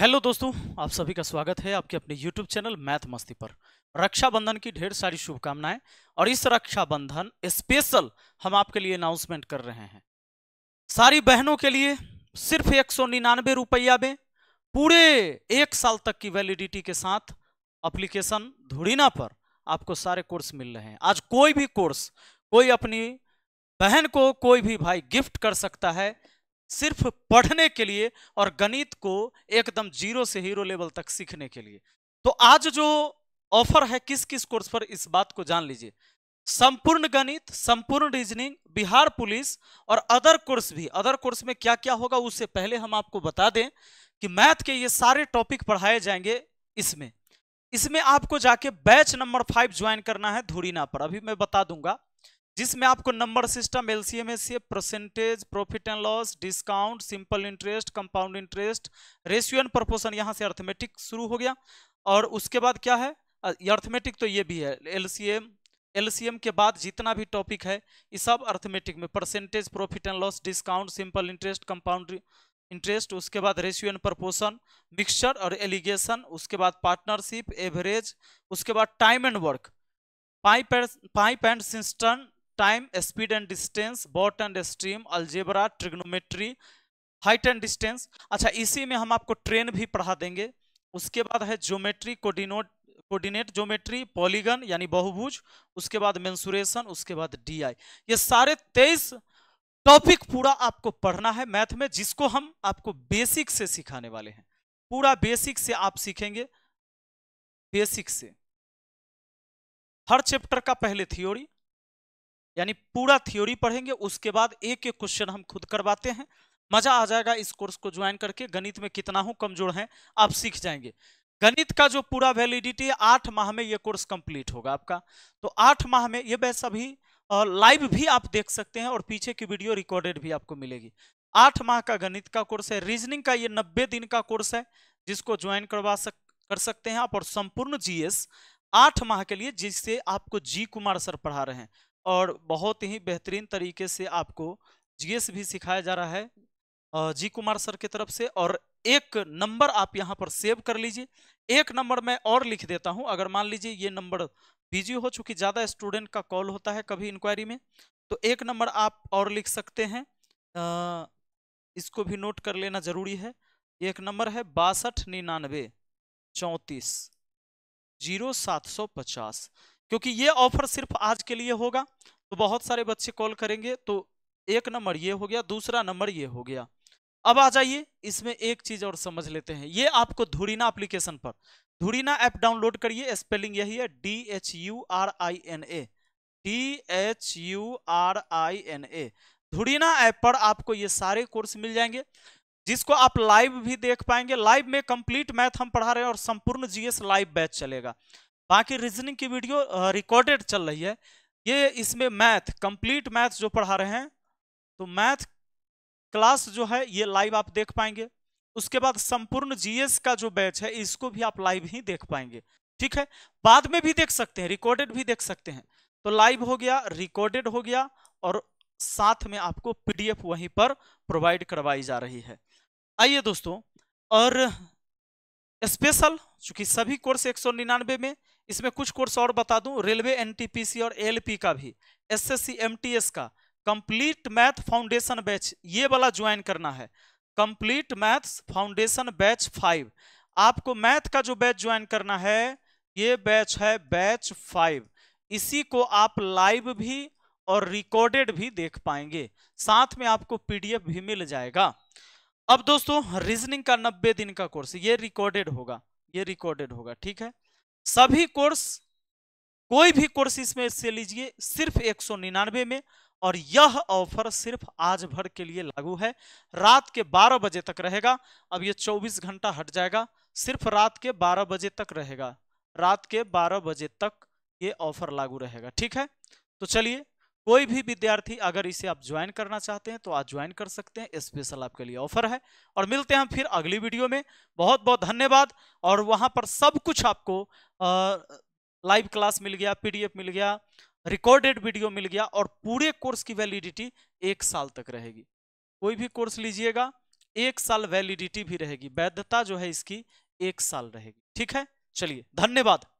Hello दोस्तों आप सभी का स्वागत है आपके अपने यूट्यूब चैनल मैथ मस्ती पर रक्षाबंधन की ढेर सारी शुभकामनाएं और इस रक्षाबंधन स्पेशल हम आपके लिए अनाउंसमेंट कर रहे हैं सारी बहनों के लिए सिर्फ एक सौ निन्यानबे रुपया में पूरे एक साल तक की वैलिडिटी के साथ अप्लीकेशन धुड़ीना पर आपको सारे कोर्स मिल रहे हैं आज कोई भी कोर्स कोई अपनी बहन को कोई भी भाई गिफ्ट कर सकता है सिर्फ पढ़ने के लिए और गणित को एकदम जीरो से हीरो लेवल तक सीखने के लिए तो आज जो ऑफर है किस किस कोर्स पर इस बात को जान लीजिए संपूर्ण गणित संपूर्ण रीजनिंग बिहार पुलिस और अदर कोर्स भी अदर कोर्स में क्या क्या होगा उससे पहले हम आपको बता दें कि मैथ के ये सारे टॉपिक पढ़ाए जाएंगे इसमें इसमें आपको जाके बैच नंबर फाइव ज्वाइन करना है धूरीना पर अभी मैं बता दूंगा जिसमें आपको number system L LCM C percentage profit and loss discount simple interest compound interest ratio and proportion यहाँ से अर्थमेटिक शुरू हो गया और उसके बाद क्या है अर्थमेटिक तो ये भी है सी एलसीएम के बाद जितना भी टॉपिक है ये सब अर्थमेटिक में percentage profit and loss discount simple interest compound interest उसके बाद रेशियो एंड प्रपोर्शन मिक्सचर और एलिगेशन उसके बाद पार्टनरशिप एवरेज उसके बाद time and work pipe pipe and system time, speed and distance, bot and stream, algebra, trigonometry, height and distance. अच्छा इसी में हम आपको ट्रेन भी पढ़ा देंगे उसके बाद है geometry coordinate coordinate geometry polygon यानी बहुभुज उसके बाद मेंसुरेशन उसके बाद डीआई ये सारे तेईस टॉपिक पूरा आपको पढ़ना है मैथ में जिसको हम आपको बेसिक से सिखाने वाले हैं पूरा बेसिक से आप सीखेंगे बेसिक से हर चैप्टर का पहले थ्योरी यानी पूरा थ्योरी पढ़ेंगे उसके बाद एक एक क्वेश्चन हम खुद करवाते हैं मजा आ जाएगा इस कोर्स को ज्वाइन करके गणित में कितना हूं कमजोर है आप सीख जाएंगे गणित का जो पूरा वैलिडिटी है आठ माह में ये कोर्स कंप्लीट होगा आपका तो आठ माह में ये वैसा अभी और लाइव भी आप देख सकते हैं और पीछे की वीडियो रिकॉर्डेड भी आपको मिलेगी आठ माह का गणित का कोर्स है रीजनिंग का ये नब्बे दिन का कोर्स है जिसको ज्वाइन करवा सक कर सकते हैं आप और संपूर्ण जीएस आठ माह के लिए जिससे आपको जी कुमार सर पढ़ा रहे हैं और बहुत ही बेहतरीन तरीके से आपको जीएस भी सिखाया जा रहा है जी कुमार सर की तरफ से और एक नंबर आप यहाँ पर सेव कर लीजिए एक नंबर मैं और लिख देता हूँ अगर मान लीजिए ये नंबर बिजी हो चूंकि ज़्यादा स्टूडेंट का कॉल होता है कभी इंक्वायरी में तो एक नंबर आप और लिख सकते हैं आ, इसको भी नोट कर लेना ज़रूरी है एक नंबर है बासठ निन्यानवे चौंतीस जीरो सात सौ पचास क्योंकि ये ऑफर सिर्फ आज के लिए होगा तो बहुत सारे बच्चे कॉल करेंगे तो एक नंबर ये हो गया दूसरा नंबर ये हो गया अब आ जाइए इसमें एक चीज और समझ लेते हैं ये आपको धुरीना एप्लीकेशन पर धुरीना ऐप डाउनलोड करिए स्पेलिंग यही है D H U R I N A D H U R I N A Dhurina app पर आपको ये सारे कोर्स मिल जाएंगे जिसको आप लाइव भी देख पाएंगे लाइव में कंप्लीट मैथ हम पढ़ा रहे हैं और संपूर्ण जीएस लाइव बैच चलेगा बाकी रीजनिंग की वीडियो रिकॉर्डेड चल रही है ये इसमें मैथ कंप्लीट मैथ जो पढ़ा रहे हैं तो मैथ क्लास जो है ये लाइव आप देख पाएंगे उसके बाद संपूर्ण जीएस का जो बैच है इसको भी आप लाइव ही देख पाएंगे ठीक है बाद में भी देख सकते हैं रिकॉर्डेड भी देख सकते हैं तो लाइव हो गया रिकॉर्डेड हो गया और साथ में आपको पीडीएफ वहीं पर प्रोवाइड करवाई जा रही है आइए दोस्तों और स्पेशल चूंकि सभी कोर्स एक सौ निन्यानवे में इसमें कुछ कोर्स और बता दूं रेलवे एनटीपीसी और एलपी का भी एसएससी एमटीएस का कंप्लीट मैथ फाउंडेशन बैच ये वाला ज्वाइन करना है complete maths foundation batch five आपको मैथ का जो बैच ज्वाइन करना है ये बैच है बैच फाइव इसी को आप लाइव भी और रिकॉर्डेड भी देख पाएंगे साथ में आपको पीडीएफ भी मिल जाएगा अब दोस्तों रीजनिंग का नब्बे दिन का कोर्स ये रिकॉर्डेड होगा ये रिकॉर्डेड होगा ठीक है सभी कोर्स कोई भी कोर्स इसमें से लीजिए सिर्फ एक सौ निन्यानवे में और यह ऑफर सिर्फ आज भर के लिए लागू है रात के 12 बजे तक रहेगा अब यह 24 घंटा हट जाएगा सिर्फ रात के 12 बजे तक रहेगा रात के 12 बजे तक ये ऑफर लागू रहेगा ठीक है तो चलिए कोई भी विद्यार्थी अगर इसे आप ज्वाइन करना चाहते हैं तो आप ज्वाइन कर सकते हैं स्पेशल आपके लिए ऑफर है और मिलते हैं फिर अगली वीडियो में बहुत बहुत धन्यवाद और वहां पर सब कुछ आपको लाइव क्लास मिल गया पीडीएफ मिल गया रिकॉर्डेड वीडियो मिल गया और पूरे कोर्स की वैलिडिटी एक साल तक रहेगी कोई भी कोर्स लीजिएगा एक साल वैलिडिटी भी रहेगी वैधता जो है इसकी एक साल रहेगी ठीक है चलिए धन्यवाद